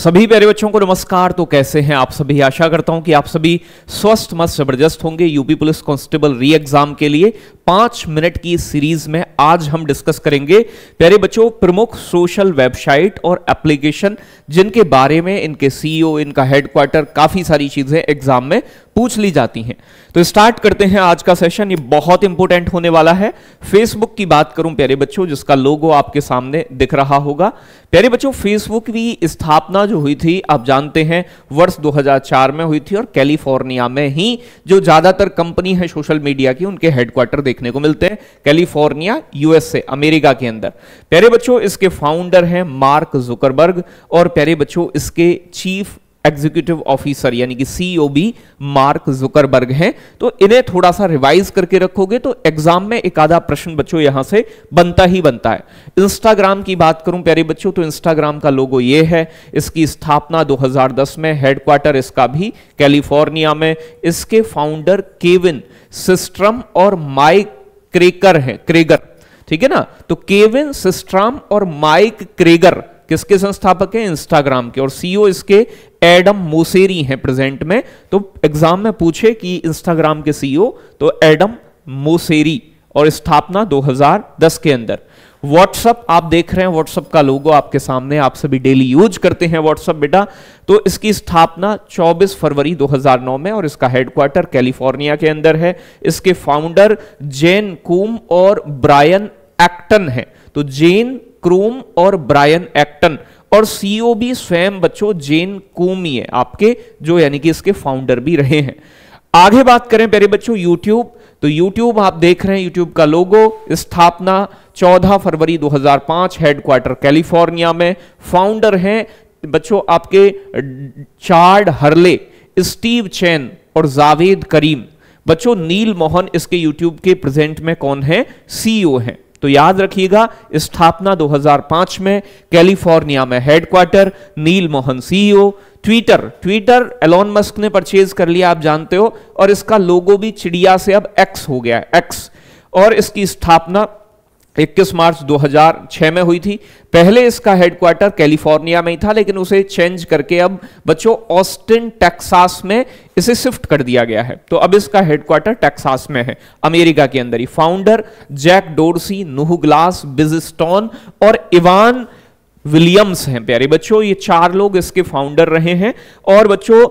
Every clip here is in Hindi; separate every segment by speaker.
Speaker 1: सभी प्यारे बच्चों को नमस्कार तो कैसे हैं आप सभी आशा करता हूं कि आप सभी स्वस्थ मस्त जबरदस्त होंगे UP police constable re exam के लिए पांच मिनट की सीरीज में आज हम डिस्कस करेंगे प्यारे बच्चों प्रमुख सोशल वेबसाइट और एप्लीकेशन जिनके बारे में इनके सीईओ e इनका हेडक्वार्टर काफी सारी चीजें एग्जाम में पूछ ली जाती हैं तो स्टार्ट करते हैं आज का सेशन ये बहुत इंपॉर्टेंट होने वाला है फेसबुक की बात करूं प्यारे बच्चों जिसका लोगो आपके सामने दिख रहा होगा प्यारे बच्चों फेसबुक की स्थापना जो हुई थी आप जानते हैं वर्ष 2004 में हुई थी और कैलिफोर्निया में ही जो ज्यादातर कंपनी है सोशल मीडिया की उनके हेडक्वार्टर देखने को मिलते हैं कैलिफोर्निया यूएसए अमेरिका के अंदर प्यारे बच्चों इसके फाउंडर हैं मार्क जुकरबर्ग और प्यारे बच्चों इसके चीफ एग्जीक्यूटिव ऑफिसर यानी कि सीईओ भी मार्क जुकरबर्ग हैं तो इन्हें थोड़ा सा रिवाइज करके रखोगे तो एग्जाम में एक आधा प्रश्न बच्चों यहां से बनता ही बनता है इंस्टाग्राम की बात करूं प्यारे बच्चों तो इंस्टाग्राम का लोगो ये है इसकी स्थापना 2010 में हेडक्वार्टर इसका भी कैलिफोर्निया में इसके फाउंडर केविन सिस्ट्रम और माइक क्रेकर है क्रेगर ठीक है ना तो केविन सिस्ट्राम और माइक क्रेगर किसके संस्थापक हैं इंस्टाग्राम के और सीईओ e इसके एडम मोसेरी हैं प्रेजेंट में तो एग्जाम में पूछे कि इंस्टाग्राम के सीईओ e तो एडम मोसेरी और स्थापना 2010 के अंदर व्हाट्सअप आप देख रहे हैं व्हाट्सअप का लोगो आपके सामने आप सभी डेली यूज करते हैं व्हाट्सअप बेटा तो इसकी स्थापना 24 फरवरी 2009 में और इसका हेडक्वार्टर कैलिफोर्निया के अंदर है इसके फाउंडर जेन कूम और ब्रायन एक्टन हैं तो जेन क्रूम और ब्रायन एक्टन और सीईओ भी स्वयं बच्चों जेन कूमी है आपके जो यानी कि इसके फाउंडर भी रहे हैं आगे बात करें प्यारे बच्चों यूट्यूब तो यूट्यूब आप देख रहे हैं यूट्यूब का लोगो स्थापना 14 फरवरी 2005 हेडक्वार्टर कैलिफोर्निया में फाउंडर हैं बच्चों आपके चार्ड हरले स्टीव चैन और जावेद करीम बच्चों नील मोहन इसके यूट्यूब के प्रेजेंट में कौन है सीईओ हैं तो याद रखिएगा स्थापना 2005 में कैलिफोर्निया में headquarter Neal Mohan CEO Twitter Twitter Elon Musk ने परचेज कर लिया आप जानते हो और इसका लोगो भी चिड़िया से अब एक्स हो गया एक्स और इसकी स्थापना 21 मार्च 2006 में हुई थी पहले इसका हेडक्वार्टर कैलिफोर्निया में ही था लेकिन उसे चेंज करके अब बच्चों ऑस्टिन टेक्सास में इसे शिफ्ट कर दिया गया है तो अब इसका हेडक्वार्टर टेक्सास में है अमेरिका के अंदर ही founder Jack Dorsey Noah Glass Biz और इवान विलियम्स हैं प्यारे बच्चों ये चार लोग इसके फाउंडर रहे हैं और बच्चों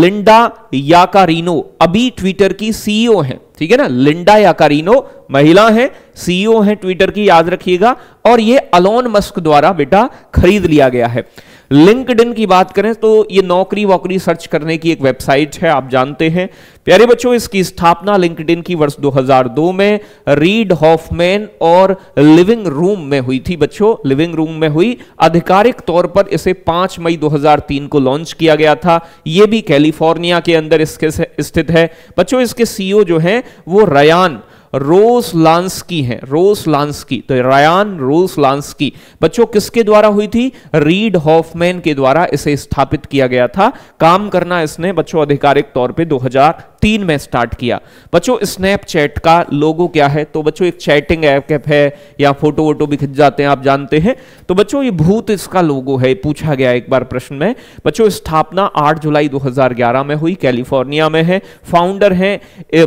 Speaker 1: लिंडा याकारीनो अभी ट्विटर की सीईओ हैं ठीक है ना लिंडा याकारीनो महिला हैं सीईओ e हैं ट्विटर की याद रखिएगा और ये अलोन मस्क द्वारा बेटा खरीद लिया गया है लिंकड की बात करें तो ये नौकरी वोकरी सर्च करने की एक वेबसाइट है आप जानते हैं प्यारे बच्चों इसकी स्थापना लिंकड की वर्ष 2002 में रीड हॉफमैन और लिविंग रूम में हुई थी बच्चों लिविंग रूम में हुई आधिकारिक तौर पर इसे 5 मई 2003 को लॉन्च किया गया था ये भी कैलिफोर्निया के अंदर इसके स्थित है बच्चों इसके सीईओ e जो है वो रयान रोस लांसकी है रोस लांसकी तो रायान रोस लांसकी बच्चों किसके द्वारा हुई थी रीड हॉफमैन के द्वारा इसे स्थापित किया गया था काम करना इसने बच्चों आधिकारिक तौर पे 2003 में स्टार्ट किया बच्चों स्नैपचैट का लोगो क्या है तो बच्चों एक चैटिंग ऐप है या फोटो वोटो भी खिंच जाते हैं आप जानते हैं तो बच्चों ये भूत इसका लोगो है पूछा गया एक बार प्रश्न में बच्चों स्थापना आठ जुलाई दो में हुई कैलिफोर्निया में है फाउंडर है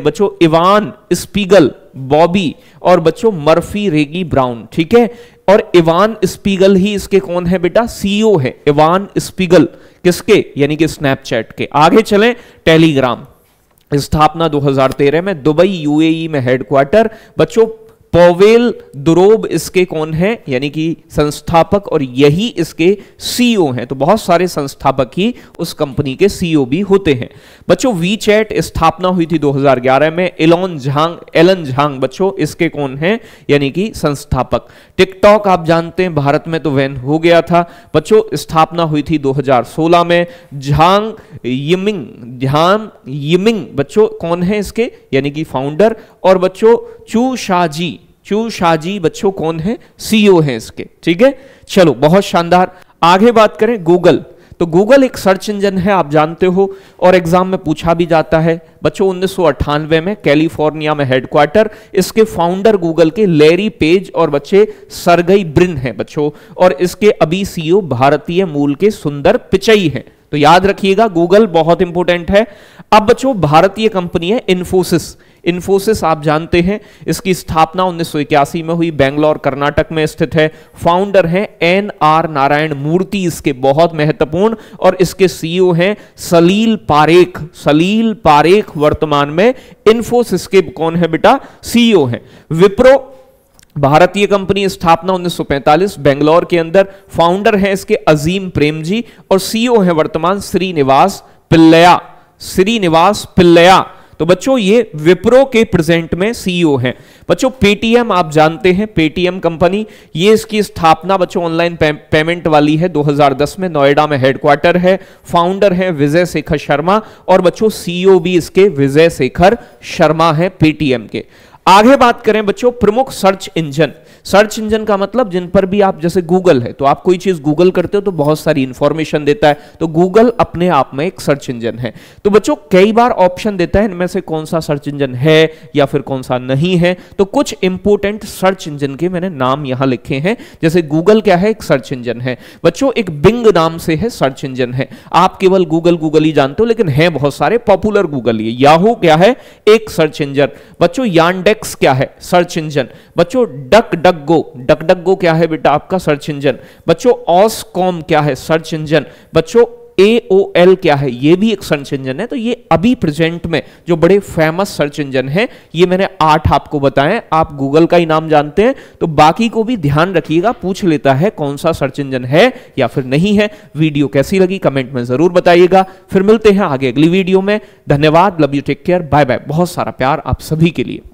Speaker 1: बच्चों इवान स्पीगल बॉबी और बच्चों मर्फी रेगी ब्राउन ठीक है और इवान स्पीगल ही इसके कौन है बेटा सीईओ है इवान स्पीगल किसके यानी कि स्नैपचैट के आगे चले टेलीग्राम स्थापना 2013 में दुबई यूएई में हेडक्वार्टर बच्चों पोवेल दुरोब इसके कौन है यानी कि संस्थापक और यही इसके सीईओ e हैं तो बहुत सारे संस्थापक ही उस कंपनी के सीईओ e भी होते हैं बच्चों वी चैट स्थापना हुई थी 2011 में एलोन झांग एलन झांग बच्चों इसके कौन हैं यानी कि संस्थापक टिकटॉक आप जानते हैं भारत में तो वैन हो गया था बच्चों स्थापना हुई थी दो में झांग यमिंग ध्यान यमिंग बच्चों कौन है इसके यानी कि फाउंडर और बच्चों चू शाह जी चू शाहजी बच्चों कौन है सीईओ e हैं इसके ठीक है चलो बहुत शानदार आगे बात करें गूगल तो गूगल एक सर्च इंजन है आप जानते हो और एग्जाम में पूछा भी जाता है बच्चों उन्नीस में कैलिफोर्निया में हेडक्वार्टर इसके फाउंडर गूगल के लेरी पेज और बच्चे सरगई ब्रिन हैं बच्चों और इसके अभी सीईओ e भारतीय मूल के सुंदर पिचई हैं तो याद रखिएगा गूगल बहुत इंपॉर्टेंट है अब बच्चों भारतीय कंपनी है इन्फोसिस इन्फोसिस आप जानते हैं इसकी स्थापना उन्नीस में हुई बेंगलोर कर्नाटक में स्थित है फाउंडर हैं एन आर नारायण मूर्ति इसके बहुत महत्वपूर्ण और इसके सीईओ e हैं सलील पारेख सलील पारेख वर्तमान में इन्फोसिस के कौन है बेटा सीईओ e हैं विप्रो भारतीय कंपनी स्थापना 1945 बेंगलोर के अंदर फाउंडर हैं इसके अजीम प्रेम जी और सीईओ e हैं वर्तमान श्रीनिवास पिल्लया श्रीनिवास पिल्लया तो बच्चों ये विप्रो के प्रेजेंट में सीईओ e हैं बच्चों पेटीएम आप जानते हैं पेटीएम कंपनी ये इसकी स्थापना बच्चों ऑनलाइन पे, पेमेंट वाली है 2010 में नोएडा में हेडक्वार्टर है फाउंडर है विजय शेखर शर्मा और बच्चों सीईओ e भी इसके विजय शेखर शर्मा है पेटीएम के आगे बात करें बच्चों प्रमुख सर्च इंजन सर्च इंजन का मतलब जिन पर भी आप जैसे गूगल है तो आप कोई चीज गूगल करते हो तो बहुत सारी इंफॉर्मेशन देता है तो गूगल अपने आप में एक सर्च इंजन है तो बच्चों कई बार ऑप्शन देता है इनमें से कौन सा सर्च इंजन है या फिर कौन सा नहीं है तो कुछ इंपोर्टेंट सर्च इंजन के मैंने नाम यहां लिखे हैं जैसे गूगल क्या है एक सर्च इंजन है बच्चों एक बिंग नाम से है सर्च इंजन है आप केवल गूगल गूगल ही जानते हो लेकिन है बहुत सारे पॉपुलर गूगल ये याहू क्या है एक सर्च इंजन बच्चों यानडेक्स क्या है सर्च इंजन बच्चों duck duck DuckDuckGo DuckDuckGo क्या है बेटा आपका सर्च इंजन बच्चों ऑसकॉम क्या है सर्च इंजन बच्चों AOL क्या है ये भी एक सर्च इंजन है तो ये अभी प्रेजेंट में जो बड़े फेमस सर्च इंजन है ये मैंने आठ आपको बताए आप गूगल का ही नाम जानते हैं तो बाकी को भी ध्यान रखिएगा पूछ लेता है कौन सा सर्च इंजन है या फिर नहीं है वीडियो कैसी लगी कमेंट में जरूर बताइएगा फिर मिलते हैं आगे अगली वीडियो में धन्यवाद love you take care bye bye बहुत सारा प्यार आप सभी के लिए